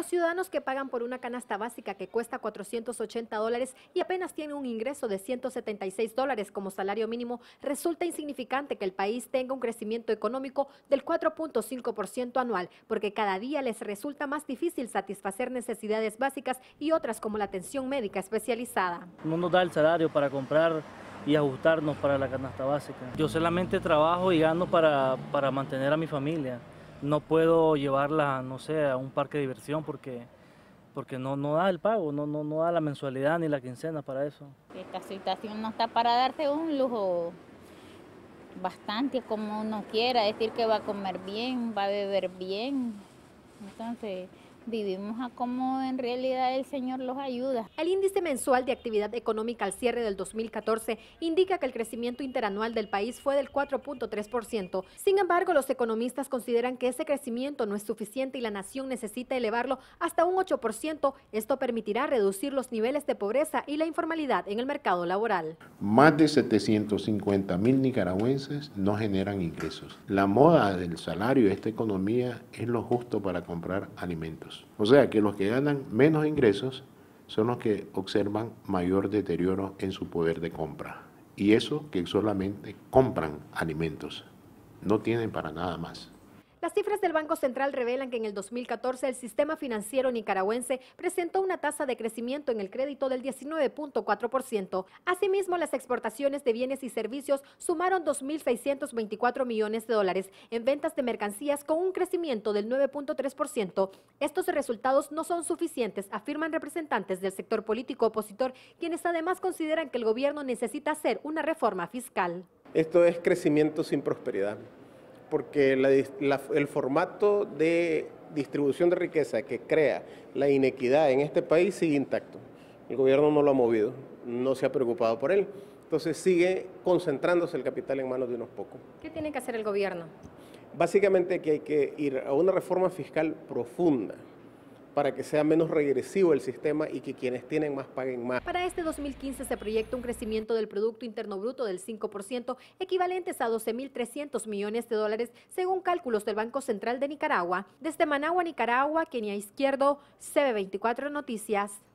los ciudadanos que pagan por una canasta básica que cuesta 480 dólares y apenas tiene un ingreso de 176 dólares como salario mínimo, resulta insignificante que el país tenga un crecimiento económico del 4.5% anual, porque cada día les resulta más difícil satisfacer necesidades básicas y otras como la atención médica especializada. No nos da el salario para comprar y ajustarnos para la canasta básica. Yo solamente trabajo y gano para, para mantener a mi familia no puedo llevarla, no sé, a un parque de diversión porque, porque no, no da el pago, no, no, no da la mensualidad ni la quincena para eso. Esta situación no está para darte un lujo bastante como uno quiera, decir que va a comer bien, va a beber bien. Entonces, vivimos a cómo en realidad el Señor los ayuda. El índice mensual de actividad económica al cierre del 2014 indica que el crecimiento interanual del país fue del 4.3%. Sin embargo, los economistas consideran que ese crecimiento no es suficiente y la nación necesita elevarlo hasta un 8%. Esto permitirá reducir los niveles de pobreza y la informalidad en el mercado laboral. Más de 750 mil nicaragüenses no generan ingresos. La moda del salario de esta economía es lo justo para comprar alimentos. O sea que los que ganan menos ingresos son los que observan mayor deterioro en su poder de compra. Y eso que solamente compran alimentos, no tienen para nada más. Las cifras del Banco Central revelan que en el 2014 el sistema financiero nicaragüense presentó una tasa de crecimiento en el crédito del 19.4%. Asimismo, las exportaciones de bienes y servicios sumaron 2.624 millones de dólares en ventas de mercancías con un crecimiento del 9.3%. Estos resultados no son suficientes, afirman representantes del sector político opositor, quienes además consideran que el gobierno necesita hacer una reforma fiscal. Esto es crecimiento sin prosperidad porque el formato de distribución de riqueza que crea la inequidad en este país sigue intacto. El gobierno no lo ha movido, no se ha preocupado por él. Entonces sigue concentrándose el capital en manos de unos pocos. ¿Qué tiene que hacer el gobierno? Básicamente que hay que ir a una reforma fiscal profunda para que sea menos regresivo el sistema y que quienes tienen más paguen más. Para este 2015 se proyecta un crecimiento del Producto Interno Bruto del 5%, equivalentes a 12.300 millones de dólares, según cálculos del Banco Central de Nicaragua. Desde Managua, Nicaragua, Kenia Izquierdo, CB24 Noticias.